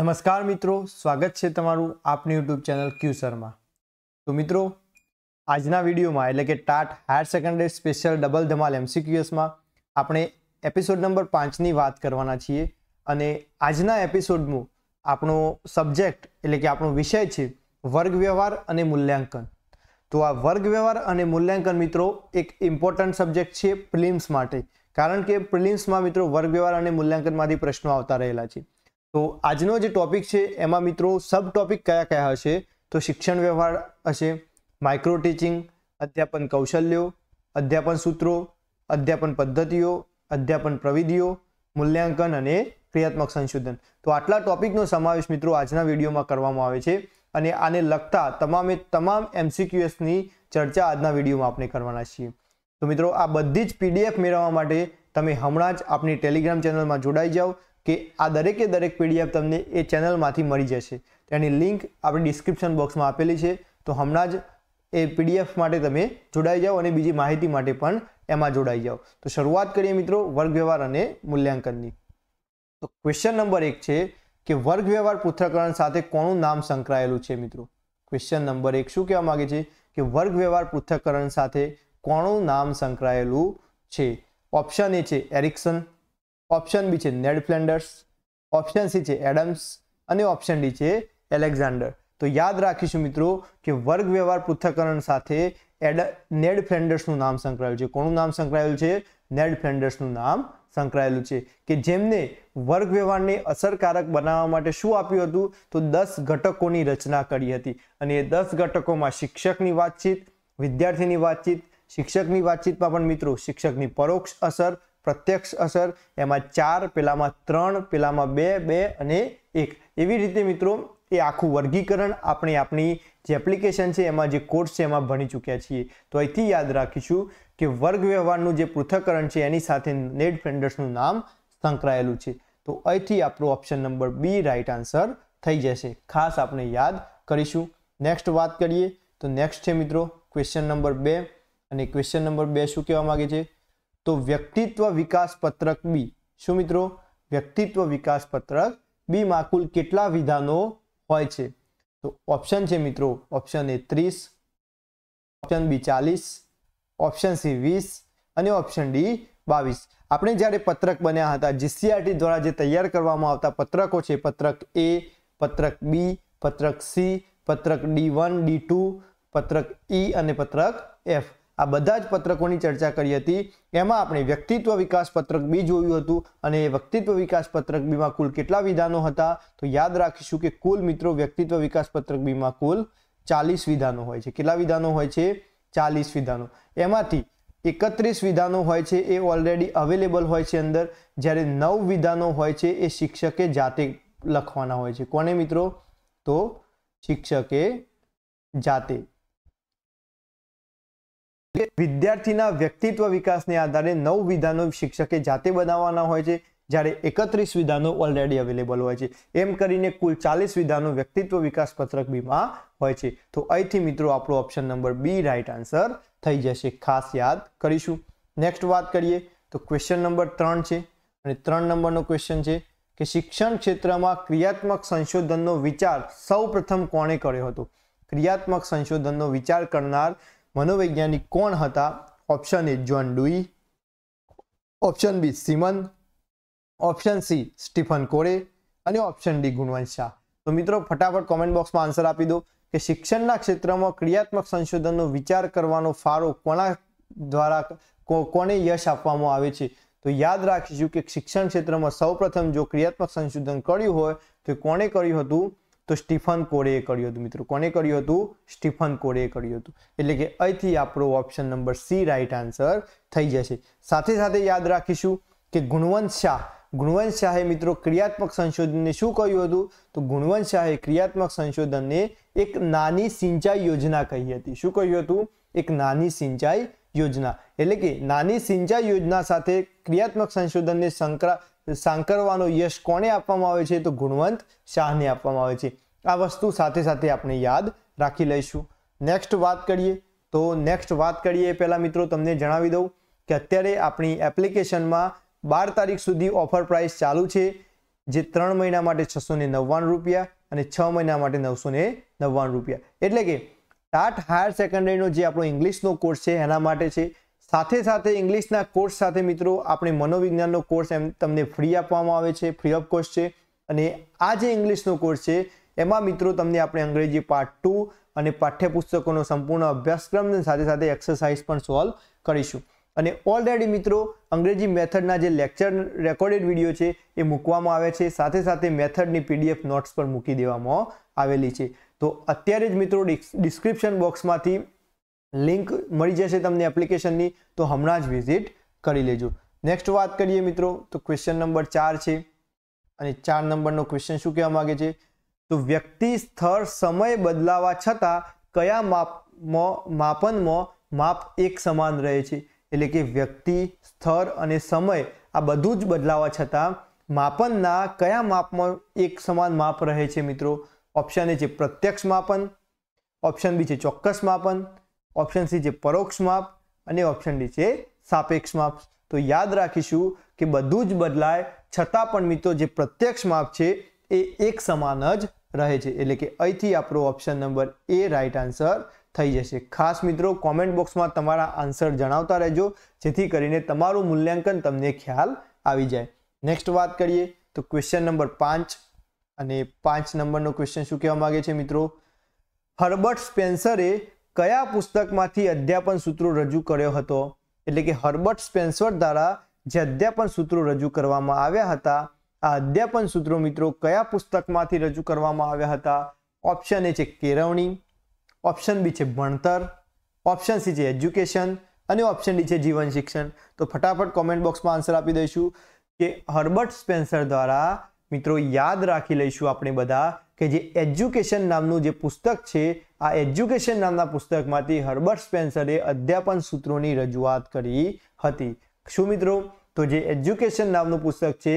નમસ્કાર મિત્રો સ્વાગત છે તમારું આપની યુટ્યુબ ચેનલ ક્યુ શર્મા તો મિત્રો આજના વિડીયોમાં એટલે કે TAT higher secondary special double ધમાલ એમસીક્યુએસમાં આપણે એપિસોડ નંબર પાંચની વાત કરવાના છીએ અને આજના એપિસોડમાં આપણો સબ્જેક્ટ એટલે કે આપણો વિષય છે વર્ગ વ્યવહાર અને મૂલ્યાંકન તો આ વર્ગ વ્યવહાર અને મૂલ્યાંકન મિત્રો એક ઇમ્પોર્ટન્ટ સબ્જેક્ટ છે પ્રિલિમ્સ માટે કારણ કે પ્રિલિમ્સમાં મિત્રો વર્ગ વ્યવહાર અને મૂલ્યાંકનમાંથી પ્રશ્નો આવતા રહેલા છે તો આજનો જે ટોપિક છે એમાં મિત્રો સબ ટોપિક કયા કયા હશે તો શિક્ષણ વ્યવહાર હશે માઇક્રો ટીચિંગ અધ્યાપન કૌશલ્યો અધ્યાપન સૂત્રો અધ્યાપન પદ્ધતિઓ અધ્યાપન પ્રવિધિઓ મૂલ્યાંકન અને ક્રિયાત્મક સંશોધન તો આટલા ટોપિકનો સમાવેશ મિત્રો આજના વિડીયોમાં કરવામાં આવે છે અને આને લગતા તમામે તમામ એમસીક્યુએસની ચર્ચા આજના વિડીયોમાં આપણે કરવાના છીએ તો મિત્રો આ બધી જ પીડીએફ મેળવવા માટે તમે હમણાં જ આપણી ટેલિગ્રામ ચેનલમાં જોડાઈ જાઓ કે આ દરેકે દરેક પીડીએફ તમને એ ચેનલમાંથી મળી જશે તેની લિંક આપણે ડિસ્ક્રિપ્શન બોક્સમાં આપેલી છે તો હમણાં જ એ પીડીએફ માટે તમે જોડાઈ જાઓ અને બીજી માહિતી માટે પણ એમાં જોડાઈ જાઓ તો શરૂઆત કરીએ મિત્રો વર્ગ વ્યવહાર અને મૂલ્યાંકનની તો ક્વેશ્ચન નંબર એક છે કે વર્ગ વ્યવહાર પૃથ્થકરણ સાથે કોનું નામ સંકળાયેલું છે મિત્રો ક્વેશ્ચન નંબર એક શું કહેવા માગે છે કે વર્ગ વ્યવહાર પૃથ્થકરણ સાથે કોણું નામ સંકળાયેલું છે ઓપ્શન એ છે એરિક્સન ઓપ્શન બી છે નેડ ફ્લેન્ડર્સ ઓપ્શન સી છે એડમ્સ અને ઓપ્શન ડી છે એલેક્ઝાન્ડર તો યાદ રાખીશું મિત્રો કે વર્ગ વ્યવહાર પૃથ્થકરણ સાથે એડ નેડ ફ્લેન્ડર્સનું નામ સંકળાયેલું છે કોનું નામ સંકળાયેલું છે નેડ ફ્લેન્ડર્સનું નામ સંકળાયેલું છે કે જેમને વર્ગ વ્યવહારને અસરકારક બનાવવા માટે શું આપ્યું હતું તો દસ ઘટકોની રચના કરી હતી અને એ દસ ઘટકોમાં શિક્ષકની વાતચીત વિદ્યાર્થીની વાતચીત શિક્ષકની વાતચીતમાં પણ મિત્રો શિક્ષકની પરોક્ષ અસર પ્રત્યક્ષ અસર એમાં ચાર પેલામાં ત્રણ પેલામાં બે બે અને એક એવી રીતે મિત્રો એ આખું વર્ગીકરણ આપણે આપણી જે એપ્લિકેશન છે એમાં જે કોર્સ છે એમાં ભણી ચૂક્યા છીએ તો અહીંથી યાદ રાખીશું કે વર્ગ વ્યવહારનું જે પૃથ્થકરણ છે એની સાથે નેટ ફેન્ડર્સનું નામ સંકળાયેલું છે તો અહીંથી આપણો option number B right answer થઈ જશે ખાસ આપણે યાદ કરીશું નેક્સ્ટ વાત કરીએ તો નેક્સ્ટ છે મિત્રો ક્વેશ્ચન નંબર બે અને ક્વેશ્ચન નંબર બે શું કહેવા માગે છે તો વ્યક્તિત્વ વિકાસ પત્રક બી શું મિત્રો વ્યક્તિત્વ વિકાસ પત્રક બીમાં કુલ કેટલા વિધાનો હોય છે તો ઓપ્શન છે મિત્રો ઓપ્શન એ ત્રીસ ઓપ્શન બી ચાલીસ ઓપ્શન સી વીસ અને ઓપ્શન ડી બાવીસ આપણે જ્યારે પત્રક બન્યા હતા જીસીઆરટી દ્વારા જે તૈયાર કરવામાં આવતા પત્રકો છે પત્રક એ પત્રક બી પત્રક સી પત્રક ડી વન ડી ટુ પત્રક ઈ અને પત્રક એફ આ બધા જ પત્રકોની ચર્ચા કરી હતી એમાં આપણે વ્યક્તિત્વ વિકાસ પત્રક બી જોયું હતું અને એ વ્યક્તિત્વ વિકાસ પત્રક બીમાં કુલ કેટલા વિધાનો હતા તો યાદ રાખીશું કે કુલ મિત્રો વ્યક્તિત્વ વિકાસ પત્રક બીમાં કુલ ચાલીસ વિધાનો હોય છે કેટલા વિધાનો હોય છે ચાલીસ વિધાનો એમાંથી એકત્રીસ વિધાનો હોય છે એ ઓલરેડી અવેલેબલ હોય છે અંદર જ્યારે નવ વિધાનો હોય છે એ શિક્ષકે જાતે લખવાના હોય છે કોને મિત્રો તો શિક્ષકે જાતે વિદ્યાર્થીના વ્યક્તિત્વ વિકાસને આધારે નવ વિધાનો શિક્ષકે જાતે બનાવવાના હોય છે જ્યારે એકત્રીસ વિધાનો ઓલરેડી અવેલેબલ હોય છે એમ કરીને કુલ ચાલીસ વિધાનો વ્યક્તિત્વ વિકાસ પત્રક બીમાં હોય છે તો અહીંથી મિત્રો આપણો option number B right answer થઈ જશે ખાસ યાદ કરીશું નેક્સ્ટ વાત કરીએ તો ક્વેશ્ચન નંબર ત્રણ છે અને ત્રણ નંબરનો ક્વેશ્ચન છે કે શિક્ષણ ક્ષેત્રમાં ક્રિયાત્મક સંશોધનનો વિચાર સૌ પ્રથમ કોણે કર્યો હતો ક્રિયાત્મક સંશોધનનો વિચાર કરનાર મનોવૈજ્ઞાનિક કોણ હતા option A John Dewey option B Simon option C Stephen Corey અને ઓપ્શન ડી ગુણવંત શાહ તો મિત્રો ફટાફટ કોમેન્ટ બોક્સમાં આન્સર આપી દો કે શિક્ષણના ક્ષેત્રમાં ક્રિયાત્મક સંશોધનનો વિચાર કરવાનો ફાળો કોના દ્વારા કોને યશ આપવામાં આવે છે તો યાદ રાખીશું કે શિક્ષણ ક્ષેત્રમાં સૌપ્રથમ જો ક્રિયાત્મક સંશોધન કર્યું હોય તો કોણે કર્યું હતું તો સ્ટીફન કોરેએ કર્યું હતું મિત્રો કોને કર્યું હતું સ્ટીફન કોરેએ કર્યું હતું એટલે કે અહીંથી આપણો option number C right answer થઈ જશે સાથે સાથે યાદ રાખીશું કે ગુણવંત શાહ ગુણવંત શાહે મિત્રો ક્રિયાત્મક સંશોધનને શું કહ્યું હતું તો ગુણવંત શાહે ક્રિયાત્મક સંશોધનને એક નાની સિંચાઈ યોજના કહી હતી શું કહ્યું હતું એક નાની સિંચાઈ યોજના એટલે કે નાની સિંચાઈ યોજના સાથે ક્રિયાત્મક સંશોધનને સંકળા સાંકળવાનો યશ કોને આપવામાં આવે છે તો ગુણવંત શાહને આપવામાં આવે છે આ વસ્તુ સાથે સાથે આપણે યાદ રાખી લઈશું નેક્સ્ટ વાત કરીએ તો નેક્સ્ટ વાત કરીએ પહેલાં મિત્રો તમને જણાવી દઉં કે અત્યારે આપણી એપ્લિકેશનમાં બાર તારીખ સુધી ઓફર પ્રાઇસ ચાલુ છે જે ત્રણ મહિના માટે છસો ને નવ્વાણું રૂપિયા અને છ મહિના માટે નવસો ને નવ્વાણું રૂપિયા એટલે કે ટાટ હાયર સેકન્ડરીનો જે આપણો ઇંગ્લિશનો કોર્સ છે એના માટે છે સાથે સાથે ઇંગ્લિશના કોર્સ સાથે મિત્રો આપણે મનોવિજ્ઞાનનો કોર્સ એમ તમને ફ્રી આપવામાં આવે છે ફ્રી ઓફ કોસ્ટ છે અને આ જે ઇંગ્લિશનો કોર્સ છે એમાં મિત્રો તમને આપણે અંગ્રેજી પાર્ટ ટુ અને પાઠ્યપુસ્તકોનો સંપૂર્ણ અભ્યાસક્રમ સાથે સાથે એક્સરસાઇઝ પણ સોલ્વ કરીશું અને ઓલરેડી મિત્રો અંગ્રેજી મેથડના જે લેક્ચર રેકોર્ડેડ વિડીયો છે એ મૂકવામાં આવે છે સાથે સાથે મેથડની પીડીએફ નોટ્સ પણ મૂકી દેવામાં આવેલી છે તો અત્યારે જ મિત્રો ડિસ્ક્રિપ્શન બોક્સમાંથી લિંક મળી જશે તમને એપ્લિકેશનની તો હમણાં જ વિઝિટ કરી લેજો નેક્સ્ટ વાત કરીએ મિત્રો તો ક્વેશ્ચન નંબર ચાર છે અને ચાર નંબરનો ક્વેશ્ચન શું કહેવા માગે છે તો વ્યક્તિ સ્થળ સમય બદલાવા છતાં કયા માપમાં માપનમાં માપ એક સમાન રહે છે એટલે કે વ્યક્તિ સ્થળ અને સમય આ બધું જ બદલાવા છતાં માપનના કયા માપમાં એક સમાન માપ રહે છે મિત્રો ઓપ્શન એ છે પ્રત્યક્ષ માપન ઓપ્શન બી છે ચોક્કસ માપન ઓપ્શન સી છે પરોક્ષ માપ અને ઓપ્શન ડી છે સાપેક્ષ માપ તો યાદ રાખીશું કે બધું જ બદલાય છતાં પણ મિત્રો જે પ્રત્યક્ષ માપ છે એ એક સમાન જ રહે છે એટલે કે અહીંથી આપણો option number A right answer થઈ જશે ખાસ મિત્રો કોમેન્ટ બોક્સમાં તમારા આન્સર જણાવતા રહેજો જેથી કરીને તમારું મૂલ્યાંકન તમને ખ્યાલ આવી જાય નેક્સ્ટ વાત કરીએ તો ક્વેશ્ચન નંબર પાંચ અને પાંચ નંબરનો ક્વેશ્ચન શું કહેવા માગે છે મિત્રો હર્બર્ટ સ્પેન્સરે કયા પુસ્તકમાંથી અધ્યાપન સૂત્રો રજૂ કર્યો હતો એટલે કે હર્બર્ટ સ્પેન્સર દ્વારા જે અધ્યાપન સૂત્રો રજૂ કરવામાં આવ્યા હતા આ અધ્યાપન સૂત્રો મિત્રો કયા પુસ્તકમાંથી રજૂ કરવામાં આવ્યા હતા ઓપ્શન એ છે કેળવણી ઓપ્શન બી છે ભણતર ઓપ્શન સી છે એજ્યુકેશન અને ઓપ્શન ડી છે જીવન શિક્ષણ તો ફટાફટ કોમેન્ટ બોક્સમાં આન્સર આપી દઈશું કે હર્બર્ટ સ્પેન્સર દ્વારા મિત્રો યાદ રાખી લઈશું આપણે બધા કે જે એજ્યુકેશન નામનું જે પુસ્તક છે આ એજ્યુકેશન નામના પુસ્તકમાંથી હર્બર્ટ સ્પેન્સરે અધ્યાપન સૂત્રોની રજૂઆત કરી હતી શું મિત્રો તો જે એજ્યુકેશન નામનું પુસ્તક છે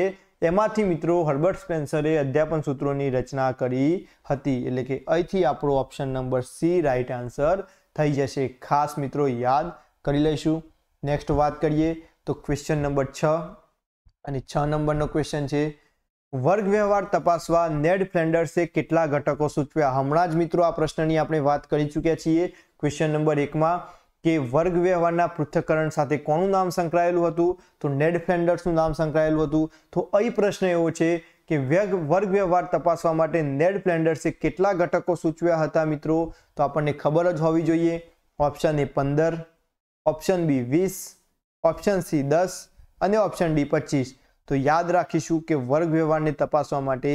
એમાંથી મિત્રો હર્બર્ટ સ્પેન્સરે અધ્યાપન સૂત્રોની રચના કરી હતી એટલે કે અહીંથી આપણો option number C right answer થઈ જશે ખાસ મિત્રો યાદ કરી લઈશું નેક્સ્ટ વાત કરીએ તો ક્વેશ્ચન નંબર છ અને છ નંબરનો ક્વેશ્ચન છે વર્ગ વ્યવહાર તપાસવા નેડ ફ્લેન્ડર્સે કેટલા ઘટકો સૂચવ્યા હમણાં જ મિત્રો આ પ્રશ્નની આપણે વાત કરી ચૂક્યા છીએ ક્વેશ્ચન નંબર એકમાં કે વર્ગ વ્યવહારના પૃથ્થકરણ સાથે કોનું નામ સંકળાયેલું હતું તો નેડ ફ્લેન્ડર્સનું નામ સંકળાયેલું હતું તો અહીં પ્રશ્ન એવો છે કે વર્ગ વ્યવહાર તપાસવા માટે નેડ ફ્લેન્ડર્સે કેટલા ઘટકો સૂચવ્યા હતા મિત્રો તો આપણને ખબર જ હોવી જોઈએ ઓપ્શન એ પંદર ઓપ્શન બી વીસ ઓપ્શન સી દસ અને ઓપ્શન ડી પચીસ તો યાદ રાખીશું કે વર્ગ વ્યવહારને તપાસવા માટે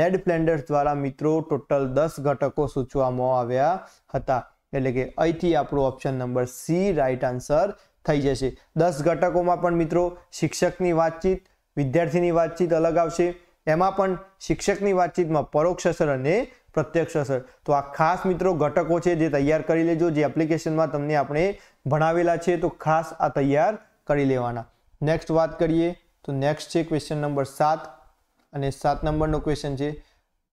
નેડ પ્લેન્ડર્સ દ્વારા મિત્રો ટોટલ દસ ઘટકો સૂચવવામાં આવ્યા હતા એટલે કે અહીંથી આપણો option number C right answer થઈ જશે દસ ઘટકોમાં પણ મિત્રો શિક્ષકની વાતચીત વિદ્યાર્થીની વાતચીત અલગ આવશે એમાં પણ શિક્ષકની વાતચીતમાં પરોક્ષ અસર અને પ્રત્યક્ષ અસર તો આ ખાસ મિત્રો ઘટકો છે જે તૈયાર કરી લેજો જે એપ્લિકેશનમાં તમને આપણે ભણાવેલા છે તો ખાસ આ તૈયાર કરી લેવાના નેક્સ્ટ વાત કરીએ તો નેક્સ્ટ છે ક્વેશ્ચન નંબર સાત અને સાત નંબરનો ક્વેશ્ચન છે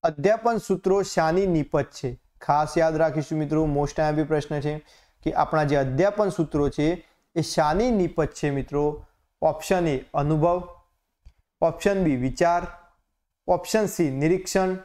અધ્યાપન સૂત્રો શાની નિપજ છે ખાસ યાદ રાખીશું મિત્રો મોસ્ટ આયા બી પ્રશ્ન છે કે આપણા જે અધ્યાપન સૂત્રો છે એ શાની નિપજ છે મિત્રો ઓપ્શન એ અનુભવ ઓપ્શન બી વિચાર ઓપ્શન સી નિરીક્ષણ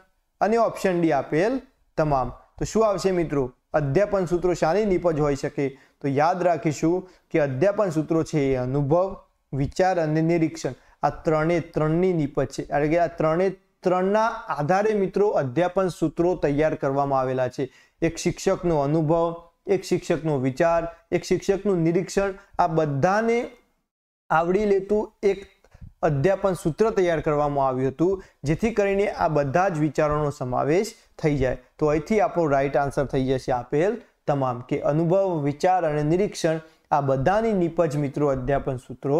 અને ઓપ્શન ડી આપેલ તમામ તો શું આવશે મિત્રો અધ્યાપન સૂત્રો શાની નિપજ હોઈ શકે તો યાદ રાખીશું કે અધ્યાપન સૂત્રો છે એ અનુભવ વિચાર અને નિરીક્ષણ આ ત્રણે ત્રણની નિપજ છે એટલે કે આ ત્રણે ત્રણના આધારે મિત્રો અધ્યાપન સૂત્રો તૈયાર કરવામાં આવેલા છે એક શિક્ષકનો અનુભવ એક શિક્ષકનો વિચાર એક શિક્ષકનું નિરીક્ષણ આ બધાને આવડી લેતું એક અધ્યાપન સૂત્ર તૈયાર કરવામાં આવ્યું હતું જેથી કરીને આ બધા જ વિચારોનો સમાવેશ થઈ જાય તો અહીંથી આપણો રાઈટ આન્સર થઈ જશે આપેલ તમામ કે અનુભવ વિચાર અને નિરીક્ષણ આ બધાની નિપજ મિત્રો અધ્યાપન સૂત્રો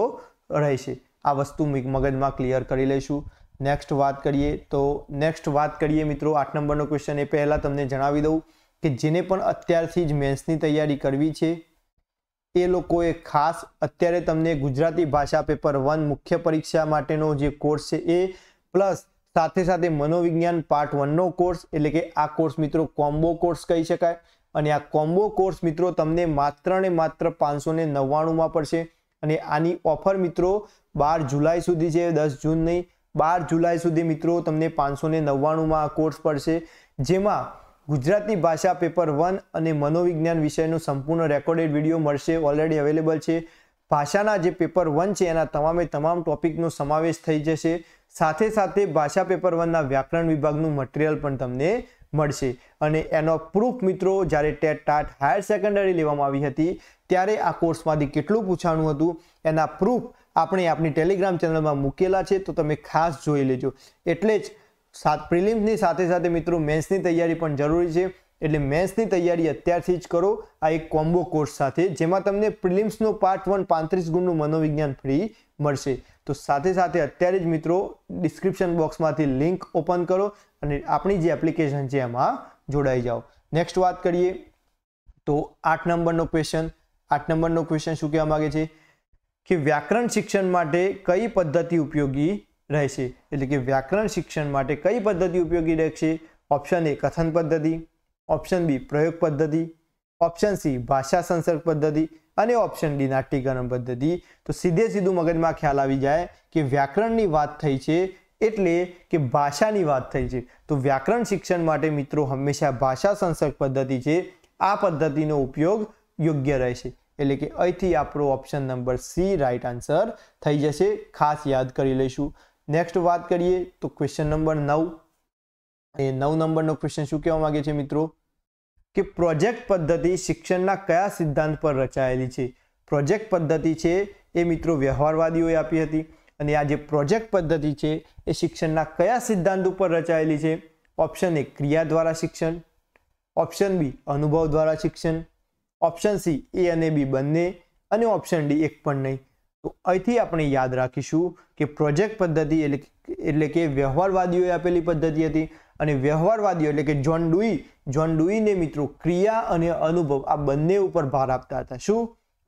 રહેશે આ વસ્તુ મગજમાં ક્લિયર કરી લઈશું નેક્સ્ટ વાત કરીએ તો નેક્સ્ટ વાત કરીએ મિત્રો આઠ નંબરનો ક્વેશ્ચન એ પહેલાં તમને જણાવી દઉં કે જેને પણ અત્યારથી જ મેન્સની તૈયારી કરવી છે એ લોકોએ ખાસ અત્યારે તમને ગુજરાતી ભાષા પેપર વન મુખ્ય પરીક્ષા માટેનો જે કોર્સ છે એ પ્લસ સાથે સાથે મનોવિજ્ઞાન પાર્ટ વનનો કોર્સ એટલે કે આ કોર્સ મિત્રો કોમ્બો કોર્સ કહી શકાય અને આ કોમ્બો કોર્સ મિત્રો તમને માત્ર ને માત્ર પાંચસો ને નવ્વાણુંમાં પડશે અને આની ઓફર મિત્રો બાર જુલાઈ સુધી છે દસ જૂન નહીં બાર જુલાઈ સુધી મિત્રો તમને પાંચસો ને નવ્વાણુંમાં આ કોર્સ પડશે જેમાં ગુજરાતી ભાષા પેપર વન અને મનોવિજ્ઞાન વિષયનો સંપૂર્ણ રેકોર્ડેડ વિડીયો મળશે ઓલરેડી અવેલેબલ છે ભાષાના જે પેપર વન છે એના તમામે તમામ ટોપિકનો સમાવેશ થઈ જશે સાથે સાથે ભાષા પેપર વનના વ્યાકરણ વિભાગનું મટીરિયલ પણ તમને મળશે અને એનો પ્રૂફ મિત્રો જ્યારે ટેટ ટાટ હાયર સેકન્ડરી લેવામાં આવી હતી ત્યારે આ કોર્સમાંથી કેટલું પૂછાણું હતું એના પ્રૂફ આપણે આપણી ટેલિગ્રામ ચેનલમાં મૂકેલા છે તો તમે ખાસ જોઈ લેજો એટલે જ સાત પ્રિલિમ્સની સાથે સાથે મિત્રો મેન્સની તૈયારી પણ જરૂરી છે એટલે મેન્સની તૈયારી અત્યારથી જ કરો આ એક કોમ્બો કોર્સ સાથે જેમાં તમને પ્રિલિમ્સનો પાર્ટ વન પાંત્રીસ ગુણનું મનોવિજ્ઞાન ફ્રી મળશે તો સાથે સાથે અત્યારે જ મિત્રો ડિસ્ક્રિપ્શન બોક્સમાંથી લિંક ઓપન કરો અને આપણી જે એપ્લિકેશન છે એમાં જોડાઈ જાઓ નેક્સ્ટ વાત કરીએ તો આઠ નંબરનો ક્વેશ્ચન આઠ નંબરનો ક્વેશ્ચન શું કહેવા માગે છે કે વ્યાકરણ શિક્ષણ માટે કઈ પદ્ધતિ ઉપયોગી રહેશે એટલે કે વ્યાકરણ શિક્ષણ માટે કઈ પદ્ધતિ ઉપયોગી રહેશે ઓપ્શન એ કથન પદ્ધતિ ઓપ્શન બી પ્રયોગ પદ્ધતિ ઓપ્શન સી ભાષા સંસર્ગ પદ્ધતિ અને ઓપ્શન ડી ટીકરણ પદ્ધતિ તો સીધે સીધું મગજમાં ખ્યાલ આવી જાય કે વ્યાકરણની વાત થઈ છે એટલે કે ભાષાની વાત થઈ છે તો વ્યાકરણ શિક્ષણ માટે મિત્રો હંમેશા ભાષા સંસર્ગ પદ્ધતિ છે આ પદ્ધતિનો ઉપયોગ યોગ્ય રહેશે એટલે કે અહીંથી આપણો option number C right answer થઈ જશે ખાસ યાદ કરી લઈશું નેક્સ્ટ વાત કરીએ તો ક્વેશ્ચન નંબર નવ એ નવ નંબરનો ક્વેશ્ચન શું કહેવા માગે છે મિત્રો કે પ્રોજેક્ટ પદ્ધતિ શિક્ષણના કયા સિદ્ધાંત પર રચાયેલી છે પ્રોજેક્ટ પદ્ધતિ છે એ મિત્રો વ્યવહારવાદીઓએ આપી હતી અને આ જે પ્રોજેક્ટ પદ્ધતિ છે એ શિક્ષણના કયા સિદ્ધાંત ઉપર રચાયેલી છે ઓપ્શન એ ક્રિયા દ્વારા શિક્ષણ ઓપ્શન બી અનુભવ દ્વારા શિક્ષણ ઓપ્શન સી એ અને બી બંને અને ઓપ્શન ડી એક પણ નહીં તો અહીંથી આપણે યાદ રાખીશું કે પ્રોજેક્ટ પદ્ધતિ એટલે એટલે કે વ્યવહારવાદીઓએ આપેલી પદ્ધતિ હતી અને વ્યવહારવાદીઓ એટલે કે જ્હોન ડુઈ જ્હોન ડુઈને મિત્રો ક્રિયા અને અનુભવ આ બંને ઉપર ભાર આપતા હતા શું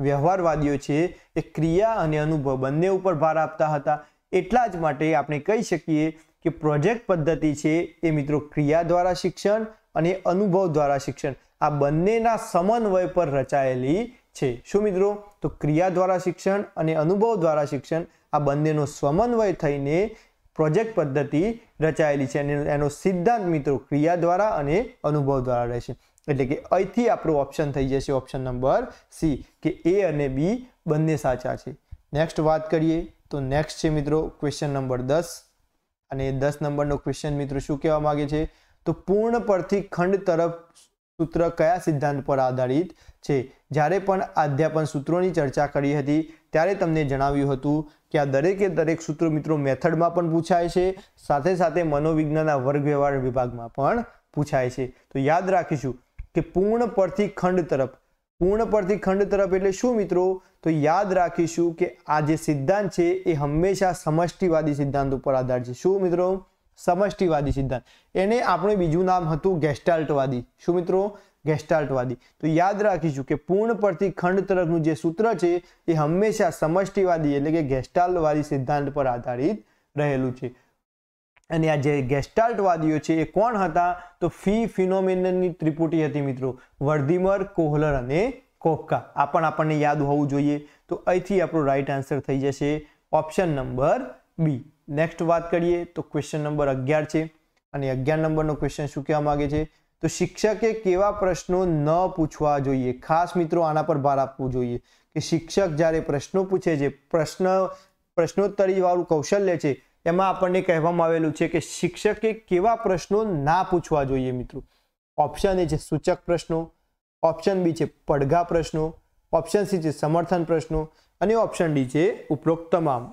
વ્યવહારવાદીઓ છે એ ક્રિયા અને અનુભવ બંને ઉપર ભાર આપતા હતા એટલા જ માટે આપણે કહી શકીએ કે પ્રોજેક્ટ પદ્ધતિ છે એ મિત્રો ક્રિયા દ્વારા શિક્ષણ અને અનુભવ દ્વારા શિક્ષણ આ બંનેના સમન્વય પર રચાયેલી છે શું મિત્રો તો ક્રિયા દ્વારા શિક્ષણ અને અનુભવ દ્વારા શિક્ષણ આ બંનેનો સમન્વય થઈને પ્રોજેક્ટ પદ્ધતિ રચાયેલી છે અને એનો સિદ્ધાંત મિત્રો ક્રિયા દ્વારા અને અનુભવ દ્વારા રહેશે એટલે કે અહીંથી આપણું ઓપ્શન થઈ જશે ઓપ્શન નંબર સી કે એ અને બી બંને સાચા છે નેક્સ્ટ વાત કરીએ તો નેક્સ્ટ છે મિત્રો ક્વેશ્ચન નંબર દસ અને દસ નંબરનો ક્વેશ્ચન મિત્રો શું કહેવા માગે છે તો પૂર્ણ પરથી ખંડ તરફ સૂત્ર કયા સિદ્ધાંત પર આધારિત છે જ્યારે પણ અધ્યાપન સૂત્રોની ચર્ચા કરી હતી ત્યારે તમને જણાવ્યું હતું કે આ દરેકે દરેક સૂત્રો મિત્રો મેથડમાં પણ પૂછાય છે સાથે સાથે મનોવિજ્ઞાનના વર્ગ વ્યવહાર વિભાગમાં પણ પૂછાય છે તો યાદ રાખીશું કે પૂર્ણ પરથી ખંડ તરફ પૂર્ણ પરથી ખંડ તરફ એટલે શું મિત્રો તો યાદ રાખીશું કે આ જે સિદ્ધાંત છે એ હંમેશા સમષ્ટિવાદી સિદ્ધાંત ઉપર આધાર છે શું મિત્રો સમષ્ટિવાદી સિદ્ધાંત એને આપણું બીજું નામ હતું ગેસ્ટાલ્ટવાદી શું મિત્રો ગેસ્ટાલ્ટવાદી તો યાદ રાખીશું કે પૂર્ણ પરથી ખંડ તરફનું જે સૂત્ર છે એ હંમેશા સમષ્ટિવાદી એટલે કે ગેસ્ટાલ્ટવાદી સિદ્ધાંત પર આધારિત રહેલું છે અને આ જે ગેસ્ટાલ્ટવાદીઓ છે એ કોણ હતા તો ફી ફિનોમિનની ત્રિપુટી હતી મિત્રો વર્ધીમર કોહલર અને કોકા આ પણ આપણને યાદ હોવું જોઈએ તો અહીંથી આપણો રાઈટ આન્સર થઈ જશે ઓપ્શન નંબર બી નેક્સ્ટ વાત કરીએ તો ક્વેશ્ચન નંબર અગિયાર છે અને અગિયાર નંબરનો ક્વેશ્ચન શું કહેવા માગે છે તો શિક્ષકે કેવા પ્રશ્નો ન પૂછવા જોઈએ ખાસ મિત્રો આના પર ભાર આપવો જોઈએ કે શિક્ષક જ્યારે પ્રશ્નો પૂછે છે પ્રશ્ન પ્રશ્નોત્તરી વાળું કૌશલ્ય છે એમાં આપણને કહેવામાં આવેલું છે કે શિક્ષકે કેવા પ્રશ્નો ના પૂછવા જોઈએ મિત્રો ઓપ્શન એ છે સૂચક પ્રશ્નો ઓપ્શન બી છે પડઘા પ્રશ્નો ઓપ્શન સી છે સમર્થન પ્રશ્નો અને ઓપ્શન ડી છે ઉપરોક્ત તમામ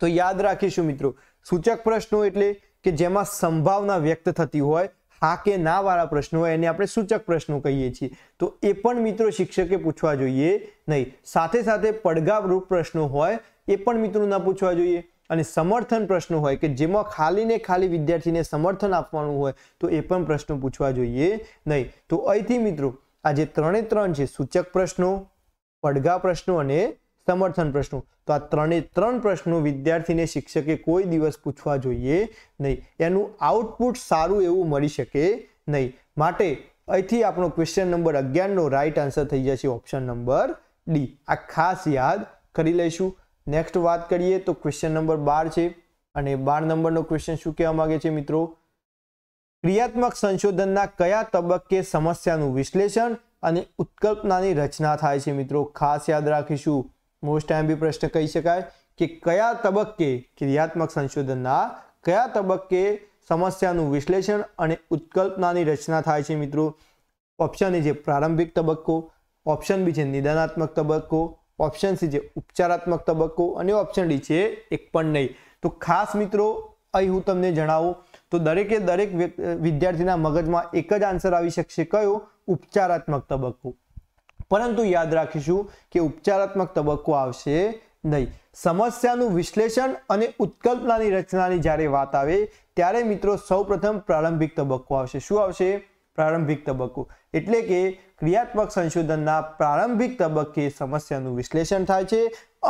તો યાદ રાખીશું મિત્રો સૂચક પ્રશ્નો એટલે કે જેમાં સંભાવના વ્યક્ત થતી હોય હા કે ના વાળા પ્રશ્નો હોય એને આપણે સૂચક પ્રશ્નો કહીએ છીએ તો એ પણ મિત્રો શિક્ષકે પૂછવા જોઈએ નહીં સાથે સાથે પડઘારૂપ પ્રશ્નો હોય એ પણ મિત્રો ના પૂછવા જોઈએ અને સમર્થન પ્રશ્નો હોય કે જેમાં ખાલી ને ખાલી વિદ્યાર્થીને સમર્થન આપવાનું હોય તો એ પણ પ્રશ્નો પૂછવા જોઈએ નહીં તો અહીંથી મિત્રો આ જે ત્રણે ત્રણ છે સૂચક પ્રશ્નો પડઘા પ્રશ્નો અને સમર્થન પ્રશ્નો તો આ ત્રણે ત્રણ પ્રશ્નો વિદ્યાર્થીને શિક્ષકે કોઈ દિવસ પૂછવા જોઈએ નહીં એનું આઉટપુટ સારું એવું મળી શકે નહીં માટે અહીંથી આપણો ક્વેશ્ચન નંબર અગિયારનો રાઈટ આન્સર થઈ જશે ઓપ્શન નંબર ડી આ ખાસ યાદ કરી લઈશું નેક્સ્ટ વાત કરીએ તો ક્વેશ્ચન નંબર બાર છે અને બાર નંબરનો ક્વેશ્ચન શું કહેવા માગે છે મિત્રો ક્રિયાત્મક સંશોધનના કયા તબક્કે સમસ્યાનું વિશ્લેષણ અને ઉત્કલ્પનાની રચના થાય છે મિત્રો ખાસ યાદ રાખીશું મોસ્ટ આઈએમપી પ્રશ્ન કહી શકાય કે કયા તબક્કે ક્રિયાત્મક સંશોધનના કયા તબક્કે સમસ્યાનું વિશ્લેષણ અને ઉત્કલ્પનાની રચના થાય છે મિત્રો ઓપ્શન એ છે પ્રારંભિક તબક્કો ઓપ્શન બી છે નિદાનાત્મક તબક્કો ઓપ્શન સી જે ઉપચારાત્મક તબક્કો અને ઓપ્શન ડી છે એક પણ નહીં તો ખાસ મિત્રો અહીં હું તમને જણાવું તો દરેકે દરેક વિદ્યાર્થીના મગજમાં એક જ આન્સર આવી શકશે કયો ઉપચારાત્મક તબક્કો પરંતુ યાદ રાખીશું કે ઉપચારાત્મક તબક્કો આવશે નહીં સમસ્યાનું વિશ્લેષણ અને ઉત્કલ્પનાની રચનાની જ્યારે વાત આવે ત્યારે મિત્રો સૌપ્રથમ પ્રારંભિક તબક્કો આવશે શું આવશે પ્રારંભિક તબક્કો એટલે કે ક્રિયાત્મક સંશોધનના પ્રારંભિક તબક્કે સમસ્યાનું વિશ્લેષણ થાય છે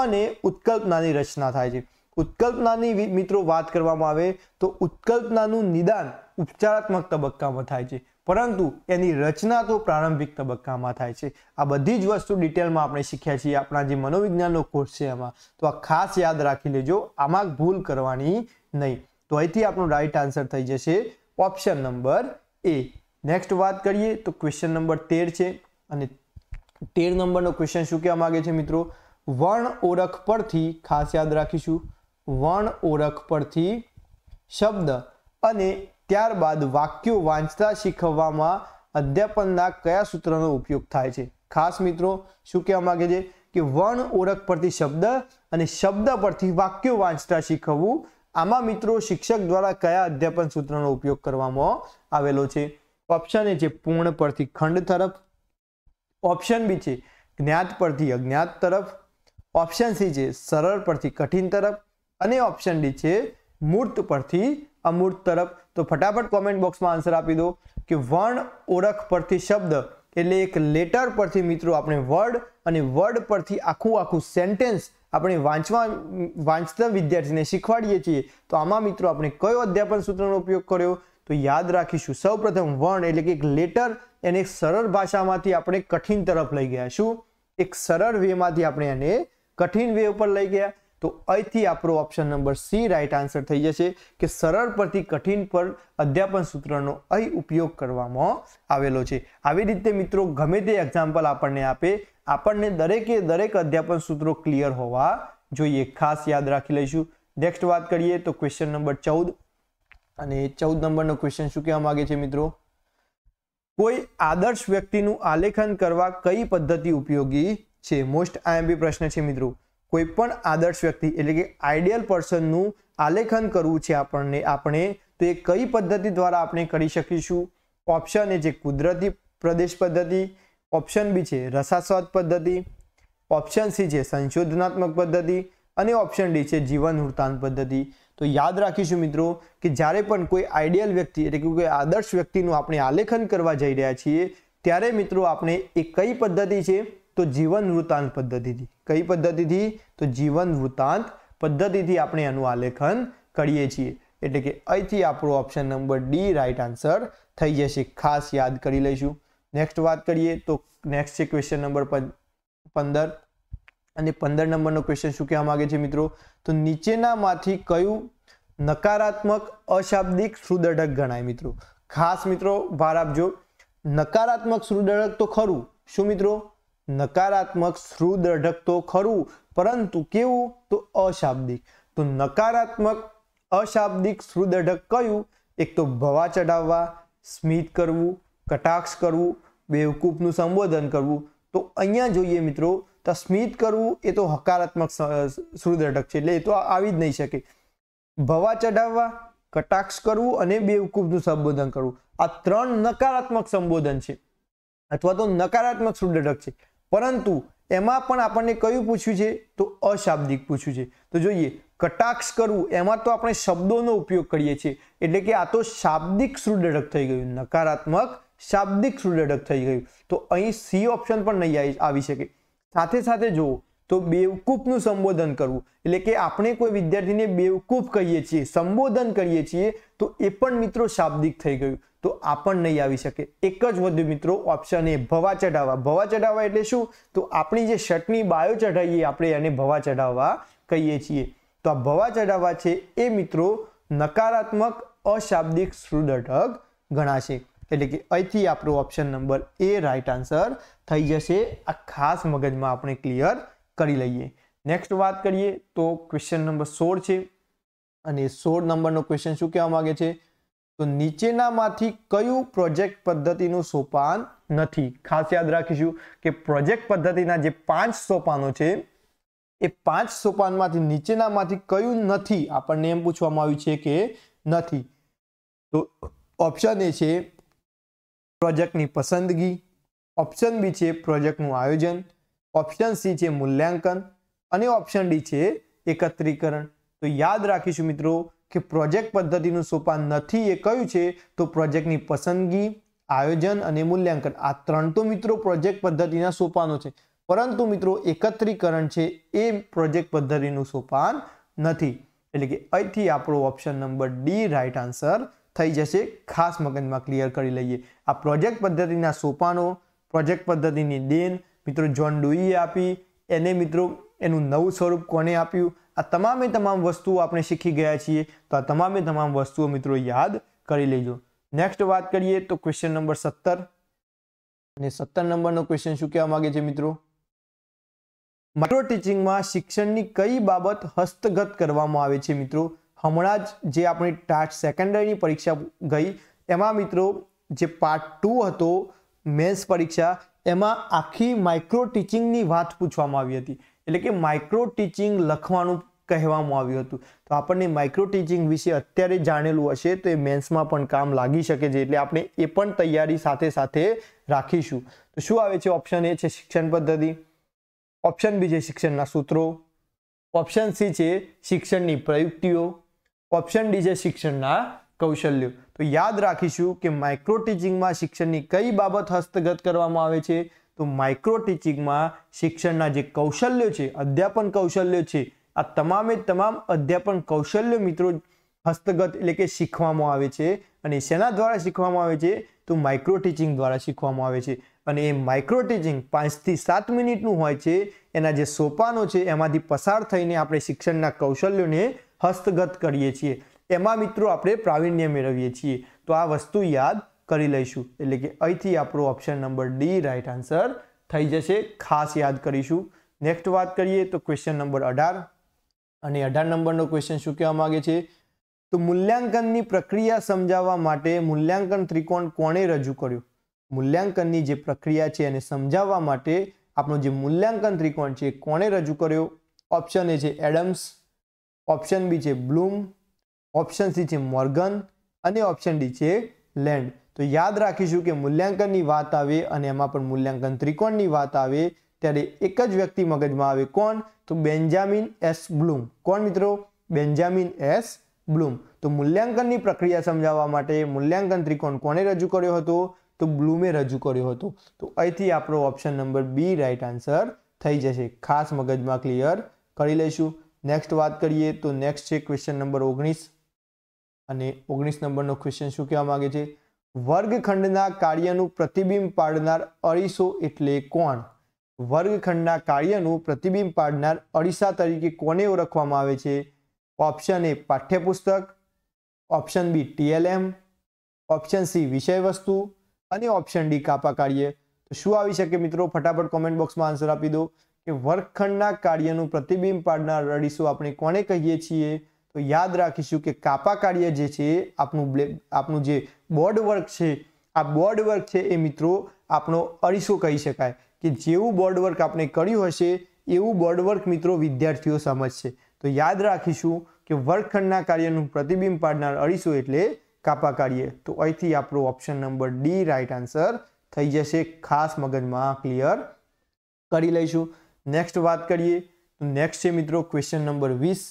અને ઉત્કલ્પનાની રચના થાય છે ઉત્કલ્પનાની મિત્રો વાત કરવામાં આવે તો ઉત્કલ્પનાનું નિદાન ઉપચારાત્મક તબક્કામાં થાય છે પરંતુ એની રચના તો પ્રારંભિક તબક્કામાં થાય છે આ બધી જ વસ્તુ ડિટેલમાં આપણે શીખ્યા છીએ આપણા જે મનોવિજ્ઞાનનો કોર્સ છે એમાં તો આ ખાસ યાદ રાખી લેજો આમાં ભૂલ કરવાની નહીં તો અહીંથી આપણો રાઈટ આન્સર થઈ જશે ઓપ્શન નંબર એ નેક્સ્ટ વાત કરીએ તો ક્વેશ્ચન નંબર તેર છે અને તેર નંબરનો ક્વેશ્ચન શું કહેવા માગે છે મિત્રો વર્ણ ઓળખ પરથી ખાસ યાદ રાખીશું વર્ણ ઓળખ પરથી શબ્દ અને ત્યારબાદ વાક્યો વાંચતા શીખવવામાં અધ્યાપનના કયા સૂત્રનો ઉપયોગ થાય છે ખાસ મિત્રો શું કહેવા માગે છે કે વર્ણ ઓળખ પરથી શબ્દ અને શબ્દ પરથી વાક્યો વાંચતા શીખવવું આમાં મિત્રો શિક્ષક દ્વારા કયા અધ્યાપન સૂત્રનો ઉપયોગ કરવામાં આવેલો છે ઓપ્શન એ છે પૂર્ણ પરથી ખંડ તરફ ઓપ્શન બી છે જ્ઞાત પરથી અજ્ઞાત તરફ ઓપ્શન સી છે સરળ પરથી કઠિન તરફ અને ઓપ્શન ડી છે મૂર્ત પરથી અમૂર્ત તરફ તો ફટાફટ કોમેન્ટ બોક્સમાં આન્સર આપી દો કે વર્ણ ઓળખ પરથી શબ્દ એટલે એક લેટર પરથી મિત્રો આપણે વર્ડ અને વર્ડ પરથી આખું આખું સેન્ટેન્સ આપણે વાંચવા વાંચતા વિદ્યાર્થીને શીખવાડીએ છીએ તો આમાં મિત્રો આપણે કયો અધ્યાપન સૂત્રનો ઉપયોગ કર્યો તો યાદ રાખીશું સૌપ્રથમ વર્ણ એટલે કે એક લેટર એને સરળ ભાષામાંથી આપણે કઠિન તરફ લઈ ગયા શું એક સરળ વેમાંથી આપણે એને કઠિન વે ઉપર લઈ ગયા તો અહીંથી આપણો option number C right answer થઈ જશે કે સરળ પરથી કઠિન પર અધ્યાપન સૂત્રનો અહીં ઉપયોગ કરવામાં આવેલો છે આવી રીતે મિત્રો ગમે તે એક્ઝામ્પલ આપણને આપે આપણને દરેકે દરેક અધ્યાપન સૂત્રો ક્લિયર હોવા જોઈએ ખાસ યાદ રાખી લઈશું નેક્સ્ટ વાત કરીએ તો ક્વેશ્ચન નંબર ચૌદ અને ચૌદ નંબરનો ક્વેશ્ચન શું કહેવા માગે છે મિત્રો કોઈ આદર્શ વ્યક્તિનું આલેખન કરવા કઈ પદ્ધતિ ઉપયોગી છે મોસ્ટ આઈએમપી પ્રશ્ન છે મિત્રો કોઈપણ આદર્શ વ્યક્તિ એટલે કે આઈડિયલ પર્સનનું આલેખન કરવું છે આપણને આપણે તો એ કઈ પદ્ધતિ દ્વારા આપણે કરી શકીશું ઓપ્શન એ છે કુદરતી પ્રદેશ પદ્ધતિ ઓપ્શન બી છે રસાસ્વાદ પદ્ધતિ ઓપ્શન સી છે સંશોધનાત્મક પદ્ધતિ અને ઓપ્શન ડી છે જીવન વૃત્તાંત પદ્ધતિ તો યાદ રાખીશું મિત્રો કે જ્યારે પણ કોઈ આઈડિયલ વ્યક્તિ એટલે કે કોઈ આદર્શ વ્યક્તિનું આપણે આલેખન કરવા જઈ રહ્યા છીએ ત્યારે મિત્રો આપણે એ કઈ પદ્ધતિ છે તો જીવન વૃત્તાંત પદ્ધતિથી કઈ પદ્ધતિથી તો જીવન વૃત્તાંત પદ્ધતિથી આપણે એનું આલેખન કરીએ છીએ એટલે કે અહીંથી આપણો option number D right answer થઈ જશે ખાસ યાદ કરી લઈશું નેક્સ્ટ વાત કરીએ તો નેક્સ્ટ છે ક્વેશ્ચન નંબર પંદર અને પંદર નંબરનો ક્વેશ્ચન શું કહેવા માગે છે મિત્રો તો નીચેનામાંથી કયું નકારાત્મક અશાબ્દિક સુદઢક ગણાય મિત્રો ખાસ મિત્રો ભાર આપજો નકારાત્મક સુદઢક તો ખરું શું મિત્રો નકારાત્મક શ્રુદ તો ખરું પરંતુ કેવું તો અશાબ્દિક તો નકારાત્મક અશાબ્દિક શ્રુદ અઢક કયું એક તો ભવા ચઢાવવા સ્મિત કરવું કટાક્ષ કરવું બેવકૂફનું સંબોધન કરવું તો અહીંયા જોઈએ મિત્રો તો સ્મિત કરવું એ તો હકારાત્મક શ્રુદ છે એટલે એ તો આવી જ નહીં શકે ભવા ચઢાવવા કટાક્ષ કરવું અને બેવકૂફનું સંબોધન કરવું આ ત્રણ નકારાત્મક સંબોધન છે અથવા તો નકારાત્મક શ્રુદ છે પરંતુ એમાં પણ આપણને કયું પૂછ્યું છે તો અશાબ્દિક પૂછ્યું છે તો જોઈએ કટાક્ષ કરવું એમાં તો આપણે શબ્દોનો ઉપયોગ કરીએ છીએ એટલે કે આ તો શાબ્દિક સુદઢક થઈ ગયું નકારાત્મક શાબ્દિક સુદઢક થઈ ગયું તો અહીં સી ઓપ્શન પણ નહીં આવી શકે સાથે સાથે જુઓ તો બેવકૂફનું સંબોધન કરવું એટલે કે આપણે કોઈ વિદ્યાર્થીને બેવકૂફ કહીએ છીએ સંબોધન કરીએ છીએ તો એ પણ મિત્રો શાબ્દિક થઈ ગયું તો આ પણ નહીં આવી શકે એક જ વધુ મિત્રો ઓપ્શન એ ભવા ચઢાવવા ભવા ચઢાવવા એટલે શું તો આપણી જે શર્ટની બાયો ચઢાવીએ આપણે એને ભવા ચઢાવવા કહીએ છીએ તો આ ભવા ચઢાવવા છે એ મિત્રો નકારાત્મક અશાબ્દિક સ્ફુદટક ગણાશે એટલે કે અહીંથી આપણો option number A right answer થઈ જશે આ ખાસ મગજમાં આપણે ક્લિયર કરી લઈએ નેક્સ્ટ વાત કરીએ તો ક્વેશ્ચન નંબર સોળ છે અને સોળ નંબરનો ક્વેશ્ચન શું કહેવા માગે છે તો નીચેનામાંથી કયું પ્રોજેક્ટ પદ્ધતિનું સોપાન નથી ખાસ યાદ રાખીશું કે પ્રોજેક્ટ પદ્ધતિના જે પાંચ સોપાનો છે એ પાંચ સોપાનમાંથી નીચેનામાંથી કયું નથી આપણને એમ પૂછવામાં આવ્યું છે કે નથી તો ઓપ્શન એ છે પ્રોજેક્ટની પસંદગી ઓપ્શન બી છે પ્રોજેક્ટનું આયોજન ઓપ્શન સી છે મૂલ્યાંકન અને ઓપ્શન ડી છે એકત્રીકરણ તો યાદ રાખીશું મિત્રો કે પ્રોજેક્ટ પદ્ધતિનું સોપાન નથી એ કયું છે તો પ્રોજેક્ટની પસંદગી આયોજન અને મૂલ્યાંકન આ ત્રણ તો મિત્રો પ્રોજેક્ટ પદ્ધતિના સોપાનો છે પરંતુ મિત્રો એકત્રીકરણ છે એ પ્રોજેક્ટ પદ્ધતિનું સોપાન નથી એટલે કે અહીંથી આપણો option number D right answer થઈ જશે ખાસ મગજમાં ક્લિયર કરી લઈએ આ પ્રોજેક્ટ પદ્ધતિના સોપાનો પ્રોજેક્ટ પદ્ધતિની દેન મિત્રો જોન ડુઈએ આપી એને મિત્રો એનું નવું સ્વરૂપ કોને આપ્યું આ તમામે તમામ વસ્તુઓ આપણે શીખી ગયા છીએ તો આ તમામે તમામ વસ્તુઓ મિત્રો યાદ કરી લેજો નેક્સ્ટ વાત કરીએ તો ક્વેશ્ચન નંબર સત્તર અને સત્તર નંબરનો ક્વેશ્ચન શું કહેવા માગે છે મિત્રો માઇક્રો ટીચિંગમાં શિક્ષણની કઈ બાબત હસ્તગત કરવામાં આવે છે મિત્રો હમણાં જ જે આપણી ટાટ સેકન્ડરીની પરીક્ષા ગઈ એમાં મિત્રો જે પાર્ટ ટુ હતો મેન્સ પરીક્ષા એમાં આખી માઇક્રો ટીચિંગની વાત પૂછવામાં આવી હતી એટલે કે માઇક્રો ટીચિંગ લખવાનું કહેવામાં આવ્યું હતું તો આપણને માઇક્રો ટીચિંગ વિશે અત્યારે જાણેલું હશે તો એ મેન્સમાં પણ કામ લાગી શકે છે એટલે આપણે એ પણ તૈયારી સાથે સાથે રાખીશું તો શું આવે છે ઓપ્શન એ છે શિક્ષણ પદ્ધતિ ઓપ્શન બી છે શિક્ષણના સૂત્રો ઓપ્શન સી છે શિક્ષણની પ્રયુક્તિઓ ઓપ્શન ડી છે શિક્ષણના કૌશલ્યો તો યાદ રાખીશું કે માઇક્રો ટીચિંગમાં શિક્ષણની કઈ બાબત હસ્તગત કરવામાં આવે છે તો માઇક્રો ટીચિંગમાં શિક્ષણના જે કૌશલ્યો છે અધ્યાપન કૌશલ્યો છે આ તમામે તમામ અધ્યાપન કૌશલ્ય મિત્રો હસ્તગત એટલે કે શીખવામાં આવે છે અને શેના દ્વારા શીખવામાં આવે છે તો માઇક્રો ટીચિંગ દ્વારા શીખવામાં આવે છે અને એ માઇક્રો ટીચિંગ પાંચથી સાત મિનિટનું હોય છે એના જે સોપાનો છે એમાંથી પસાર થઈને આપણે શિક્ષણના કૌશલ્યોને હસ્તગત કરીએ છીએ એમાં મિત્રો આપણે પ્રાવીણ્ય મેળવીએ છીએ તો આ વસ્તુ યાદ કરી લઈશું એટલે કે અહીંથી આપણો option number D right answer થઈ જશે ખાસ યાદ કરીશું નેક્સ્ટ વાત કરીએ તો ક્વેશ્ચન નંબર અઢાર અને અઢાર નંબરનો ક્વેશ્ચન શું કહેવા માગે છે તો મૂલ્યાંકનની પ્રક્રિયા સમજાવવા માટે મૂલ્યાંકન ત્રિકોણ કોણે રજૂ કર્યું મૂલ્યાંકનની જે પ્રક્રિયા છે એને સમજાવવા માટે આપણો જે મૂલ્યાંકન ત્રિકોણ છે કોણે રજૂ કર્યો ઓપ્શન એ છે એડમ્સ ઓપ્શન બી છે બ્લૂમ ઓપ્શન સી છે મોર્ગન અને ઓપ્શન ડી છે લેન્ડ તો યાદ રાખીશું કે મૂલ્યાંકનની વાત આવે અને એમાં પણ મૂલ્યાંકન ત્રિકોણની વાત આવે ત્યારે એક જ વ્યક્તિ મગજમાં આવે કોણ તો બેન્જામિન એસ બ્લૂમ કોણ મિત્રો બેન્જામિન એસ બ્લૂમ તો મૂલ્યાંકનની પ્રક્રિયા સમજાવવા માટે મૂલ્યાંકન ત્રિકોણ કોણે રજૂ કર્યો હતો તો બ્લૂમે રજૂ કર્યો હતો તો અહીંથી આપણો option number B right answer થઈ જશે ખાસ મગજમાં ક્લિયર કરી લઈશું નેક્સ્ટ વાત કરીએ તો નેક્સ્ટ છે ક્વેશ્ચન નંબર ઓગણીસ અને ઓગણીસ નંબરનો ક્વેશ્ચન શું કહેવા માગે છે વર્ગખંડના કાર્યનું પ્રતિબિંબ પાડનાર અરીસો એટલે કોણ વર્ગખંડના કાર્યનું પ્રતિબિંબ પાડનાર અરીસા તરીકે કોને ઓળખવામાં આવે છે ઓપ્શન એ પાઠ્યપુસ્તક option B TLM option C વિષય વસ્તુ અને ઓપ્શન ડી કાપા કાર્ય તો શું આવી શકે મિત્રો ફટાફટ કોમેન્ટ બોક્સમાં આન્સર આપી દો કે વર્ગખંડના કાર્યનું પ્રતિબિંબ પાડનાર અરીસો આપણે કોને કહીએ છીએ તો યાદ રાખીશું કે કાપા કાર્ય જે છે આપણું આપણું જે બોર્ડ વર્ક છે આ બોર્ડ વર્ક છે એ મિત્રો આપણો અરીસો કહી શકાય કે જેવું બોર્ડ વર્ક આપણે કર્યું હશે એવું બોર્ડ વર્ક મિત્રો વિદ્યાર્થીઓ સમજશે તો યાદ રાખીશું કે વર્ગખંડના કાર્યનું પ્રતિબિંબ પાડનાર અરીસો એટલે કાપા કાઢીએ તો અહીંથી આપણો option number D right answer થઈ જશે ખાસ મગજમાં ક્લિયર કરી લઈશું નેક્સ્ટ વાત કરીએ તો નેક્સ્ટ છે મિત્રો ક્વેશ્ચન નંબર વીસ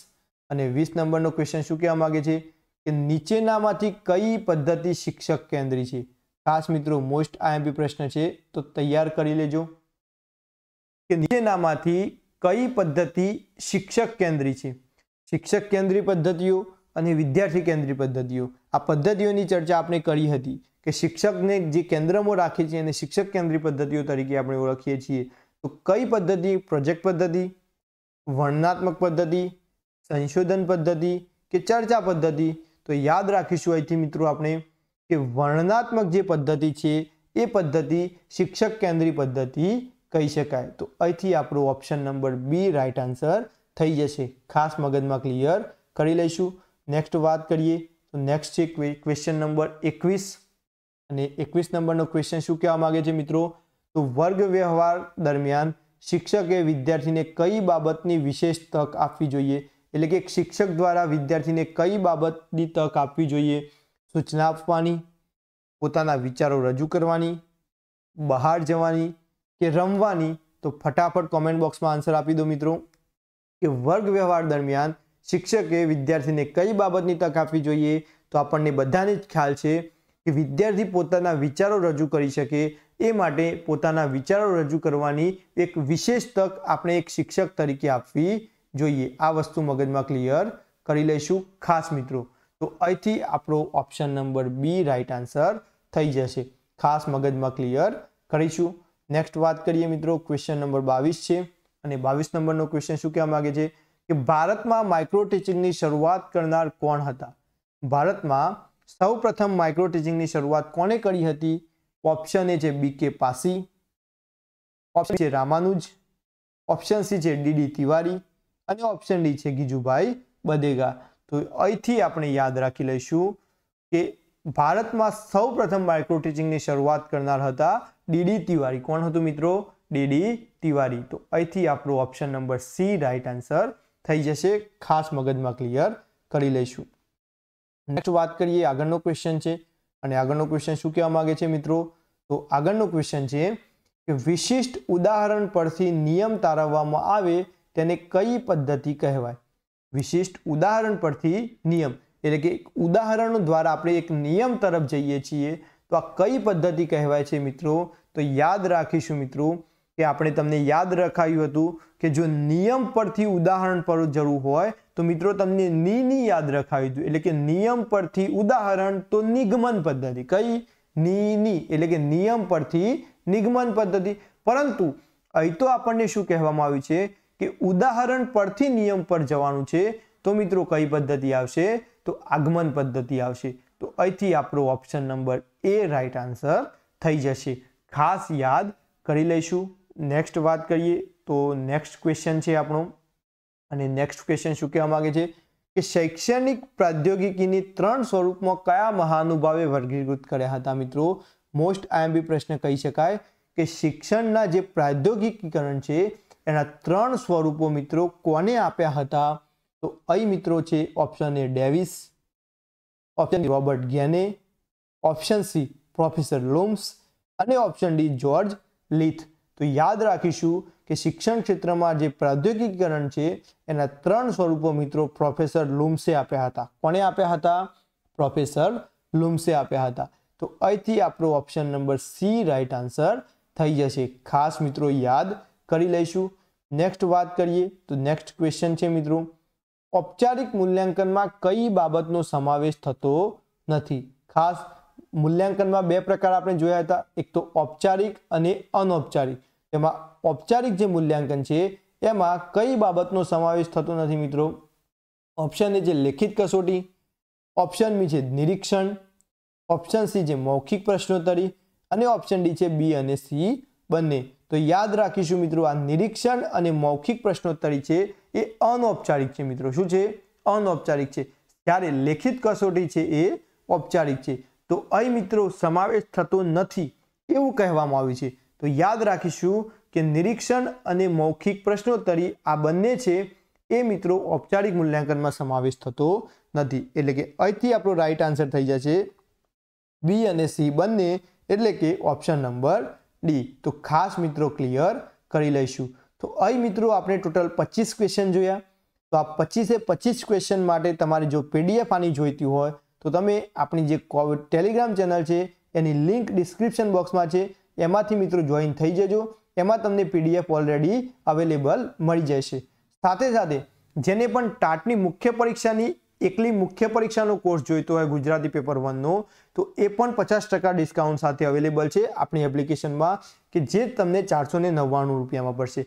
અને વીસ નંબરનો ક્વેશ્ચન શું કહેવા માગે છે કે નીચેનામાંથી કઈ પદ્ધતિ શિક્ષક કેન્દ્રી છે ખાસ મિત્રો મોસ્ટ આઈએમપી પ્રશ્ન છે તો તૈયાર કરી લેજો કે નીચેનામાંથી કઈ પદ્ધતિ શિક્ષક કેન્દ્રી છે શિક્ષક કેન્દ્રી પદ્ધતિઓ અને વિદ્યાર્થી કેન્દ્રી પદ્ધતિઓ આ પદ્ધતિઓની ચર્ચા આપણે કરી હતી કે શિક્ષકને જે કેન્દ્રમાં રાખી છે અને શિક્ષક કેન્દ્રી પદ્ધતિઓ તરીકે આપણે ઓળખીએ છીએ તો કઈ પદ્ધતિ પ્રોજેક્ટ પદ્ધતિ વર્ણનાત્મક પદ્ધતિ સંશોધન પદ્ધતિ કે ચર્ચા પદ્ધતિ તો યાદ રાખીશું અહીંથી મિત્રો આપણે કે વર્ણનાત્મક જે પદ્ધતિ છે એ પદ્ધતિ શિક્ષક કેન્દ્રી પદ્ધતિ કહી શકાય તો અહીંથી આપણો option number B right answer થઈ જશે ખાસ મગજમાં ક્લિયર કરી લઈશું નેક્સ્ટ વાત કરીએ તો નેક્સ્ટ છે ક્વેશ્ચન નંબર એકવીસ અને એકવીસ નંબરનો ક્વેશ્ચન શું કહેવા માગે છે મિત્રો તો વર્ગ વ્યવહાર દરમિયાન શિક્ષકે વિદ્યાર્થીને કઈ બાબતની વિશેષ તક આપવી જોઈએ એટલે કે શિક્ષક દ્વારા વિદ્યાર્થીને કઈ બાબતની તક આપવી જોઈએ સૂચના આપવાની પોતાના વિચારો રજૂ કરવાની બહાર જવાની કે રમવાની તો ફટાફટ કોમેન્ટ બોક્સમાં આન્સર આપી દો મિત્રો કે વર્ગ વ્યવહાર દરમિયાન શિક્ષકે વિદ્યાર્થીને કઈ બાબતની તક આપવી જોઈએ તો આપણને બધાને જ ખ્યાલ છે કે વિદ્યાર્થી પોતાના વિચારો રજૂ કરી શકે એ માટે પોતાના વિચારો રજૂ કરવાની એક વિશેષ તક આપણે એક શિક્ષક તરીકે આપવી જોઈએ આ વસ્તુ મગજમાં ક્લિયર કરી લઈશું ખાસ મિત્રો તો અહીંથી આપણો option number B right answer થઈ જશે ખાસ મગજમાં ક્લિયર કરીશું નેક્સ્ટ વાત કરીએ મિત્રો ક્વેશ્ચન નંબર બાવીસ છે અને બાવીસ નંબરનો ક્વેશ્ચન શું કહેવા માગે છે કે ભારતમાં માઇક્રો ટીચિંગની શરૂઆત કરનાર કોણ હતા ભારતમાં સૌ પ્રથમ માઇક્રો ટીચિંગની શરૂઆત કોણે કરી હતી ઓપ્શન એ છે બી કે પાસી ઓપ્શન છે રામાનુજ ઓપ્શન સી છે ડીડી તિવારી અને ઓપ્શન ડી છે ગીજુભાઈ બદેગા તો અહીંથી આપણે યાદ રાખી લઈશું કે ભારતમાં સૌ પ્રથમ માઇક્રો ટીચિંગની શરૂઆત કરનાર હતા ડીડી તિવારી કોણ હતું મિત્રો ડીડી તિવારી તો અહીંથી આપણો option number C right answer થઈ જશે ખાસ મગજમાં ક્લિયર કરી લઈશું નેક્સ્ટ વાત કરીએ આગળનો ક્વેશ્ચન છે અને આગળનો ક્વેશ્ચન શું કહેવા માગે છે મિત્રો તો આગળનો ક્વેશ્ચન છે કે વિશિષ્ટ ઉદાહરણ પરથી નિયમ તારવવામાં આવે તેને કઈ પદ્ધતિ કહેવાય વિશિષ્ટ ઉદાહરણ પરથી નિયમ એટલે કે એક ઉદાહરણ દ્વારા આપણે એક નિયમ તરફ જઈએ છીએ તો આ કઈ પદ્ધતિ કહેવાય છે મિત્રો તો યાદ રાખીશું મિત્રો કે આપણે તમને યાદ રખાયું હતું કે જો નિયમ પરથી ઉદાહરણ પર જરૂર હોય તો મિત્રો તમને નીની યાદ રખાયું હતું એટલે કે નિયમ પરથી ઉદાહરણ તો નિગમન પદ્ધતિ કઈ નીની એટલે કે નિયમ પરથી નિગમન પદ્ધતિ પરંતુ અહીં તો આપણને શું કહેવામાં આવ્યું છે કે ઉદાહરણ પરથી નિયમ પર જવાનું છે તો મિત્રો કઈ પદ્ધતિ આવશે તો આગમન પદ્ધતિ આવશે તો અહીંથી આપણો option number A right answer થઈ જશે ખાસ યાદ કરી લઈશું નેક્સ્ટ વાત કરીએ તો નેક્સ્ટ ક્વેશ્ચન છે આપણો અને નેક્સ્ટ ક્વેશ્ચન શું કહેવા માગે છે કે શૈક્ષણિક પ્રાદ્યોગિકીની ત્રણ સ્વરૂપમાં કયા મહાનુભાવે વર્ગીકૃત કર્યા હતા મિત્રો મોસ્ટ આઈએમબી પ્રશ્ન કહી શકાય કે શિક્ષણના જે પ્રાદ્યોગિકીકરણ છે એના ત્રણ સ્વરૂપો મિત્રો કોને આપ્યા હતા તો અહીં મિત્રો છે option A Davis option Robert Gagne option C professor Loms અને ઓપ્શન ડી જ્યોર્જ લીથ તો યાદ રાખીશું કે શિક્ષણ ક્ષેત્રમાં જે પ્રૌદ્યોગિકરણ છે એના ત્રણ સ્વરૂપો મિત્રો પ્રોફેસર લુમ્સે આપ્યા હતા કોણે આપ્યા હતા પ્રોફેસર લુમ્સે આપ્યા હતા તો અહીંથી આપણો option number C right answer થઈ જશે ખાસ મિત્રો યાદ કરી લઈશું નેક્સ્ટ વાત કરીએ તો નેક્સ્ટ ક્વેશ્ચન છે મિત્રો ઔપચારિક મૂલ્યાંકનમાં કઈ બાબતનો સમાવેશ થતો નથી ખાસ મૂલ્યાંકનમાં બે પ્રકાર આપણે જોયા હતા એક તો ઔપચારિક અને અનૌપચારિક એમાં ઔપચારિક જે મૂલ્યાંકન છે એમાં કઈ બાબતનો સમાવેશ થતો નથી મિત્રો ઓપ્શન એ છે લેખિત કસોટી ઓપ્શન બી છે નિરીક્ષણ ઓપ્શન સી છે મૌખિક પ્રશ્નોત્તરી અને ઓપ્શન ડી છે બી અને સી બંને તો યાદ રાખીશું મિત્રો આ નિરીક્ષણ અને મૌખિક પ્રશ્નોત્તરી છે એ અનૌપચારિક છે મિત્રો શું છે અનૌપચારિક છે જ્યારે લેખિત કસોટી છે એ ઔપચારિક છે તો અહીં મિત્રો સમાવેશ થતો નથી એવું કહેવામાં આવ્યું છે તો યાદ રાખીશું કે નિરીક્ષણ અને મૌખિક પ્રશ્નોત્તરી આ બંને છે એ મિત્રો ઔપચારિક મૂલ્યાંકનમાં સમાવેશ થતો નથી એટલે કે અહીંથી આપણો રાઈટ આન્સર થઈ જશે બી અને સી બંને એટલે કે ઓપ્શન નંબર ડી તો ખાસ મિત્રો ક્લિયર કરી લઈશું તો અહીં મિત્રો આપણે ટોટલ પચીસ ક્વેશ્ચન જોયા તો આ પચીસે પચીસ ક્વેશ્ચન માટે તમારે જો પીડીએફ આની જોઈતી હોય તો તમે આપણી જે ટેલિગ્રામ ચેનલ છે એની લિંક ડિસ્ક્રિપ્શન બોક્સમાં છે એમાંથી મિત્રો જોઈન થઈ જજો એમાં તમને પીડીએફ ઓલરેડી અવેલેબલ મળી જશે સાથે સાથે જેને પણ ટાટની મુખ્ય પરીક્ષાની એકલી મુખ્ય પરીક્ષાનો કોર્સ જોઈતો હોય ગુજરાતી પેપર વનનો તો એ પણ પચાસ ટકા ડિસ્કાઉન્ટ સાથે અવેલેબલ છે આપણી એપ્લિકેશનમાં કે જે તમને ચારસો ને નવ્વાણું રૂપિયામાં પડશે